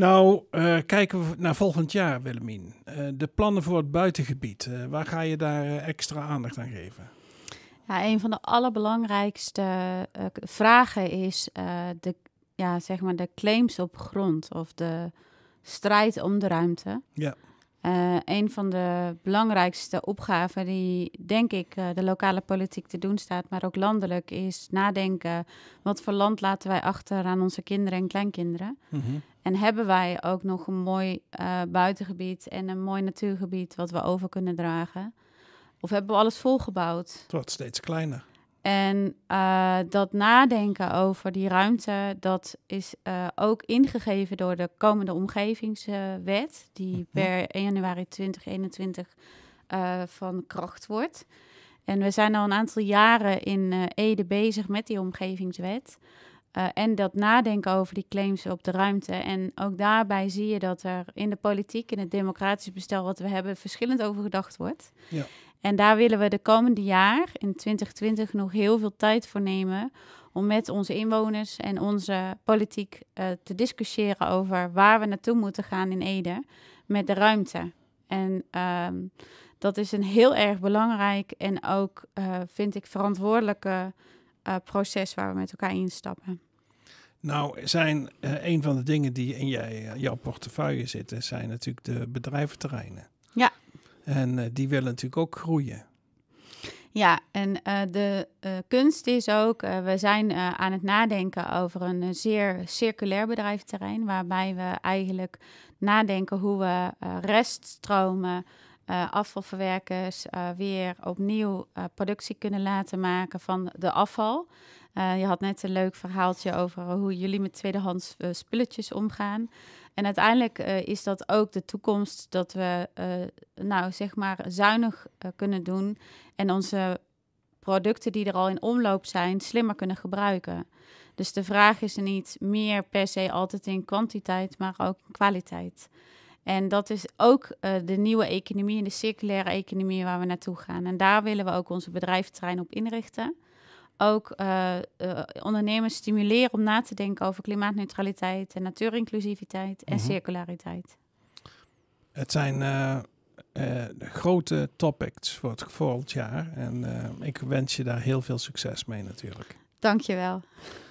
Nou, eh, kijken we naar volgend jaar, Willemien. Eh, de plannen voor het buitengebied, eh, waar ga je daar extra aandacht aan geven? Ja, een van de allerbelangrijkste vragen is de, ja, zeg maar de claims op grond of de strijd om de ruimte. Ja. Eh, een van de belangrijkste opgaven die, denk ik, eh, de lokale politiek te doen staat, maar ook landelijk, is nadenken wat voor land laten wij achter aan onze kinderen en kleinkinderen. Mhm. En hebben wij ook nog een mooi eh, buitengebied en een mooi natuurgebied wat we over kunnen dragen? Of hebben we alles volgebouwd? Het wordt steeds kleiner. En eh, dat nadenken over die ruimte, dat is eh, ook ingegeven door de komende omgevingswet, die mhm. per 1 januari 2021 eh, van kracht wordt. En we zijn al een aantal jaren in Ede bezig met die omgevingswet. en dat nadenken over die claims op de ruimte. En ook daarbij zie je dat er in de politiek, in het democratisch bestel wat we hebben, verschillend over gedacht wordt. Ja. En daar willen we de komende jaar, in 2020, nog heel veel tijd voor nemen om met onze inwoners en onze politiek eh, te discussiëren over waar we naartoe moeten gaan in Ede met de ruimte. En ehm, dat is een heel erg belangrijk en ook, eh, vind ik, verantwoordelijke eh, proces waar we met elkaar instappen. Nou, zijn een van de dingen die in jij, jouw portefeuille zitten, zijn natuurlijk de bedrijventerreinen. Ja. En eh, die willen natuurlijk ook groeien. Ja, en eh, de eh, kunst is ook, we zijn aan het nadenken over een zeer circulair bedrijventerrein, waarbij we eigenlijk nadenken hoe we reststromen, afvalverwerkers weer opnieuw productie kunnen laten maken van de afval. Eh, je had net een leuk verhaaltje over eh, hoe jullie met tweedehands eh, spulletjes omgaan. En uiteindelijk is dat ook de toekomst dat we, nou zeg maar, zuinig kunnen doen en onze producten die er al in omloop zijn slimmer kunnen gebruiken. Dus de vraag is er niet meer per se altijd in kwantiteit, maar ook in kwaliteit. En dat is ook de nieuwe economie de circulaire economie waar we naartoe gaan. En daar willen we ook onze bedrijventerrein op inrichten ook uh, ondernemers stimuleren om na te denken over klimaatneutraliteit en natuurinclusiviteit en mhm. circulariteit. Het zijn eh, grote topics voor het volgend jaar en ik wens je daar heel veel succes mee natuurlijk. Dankjewel.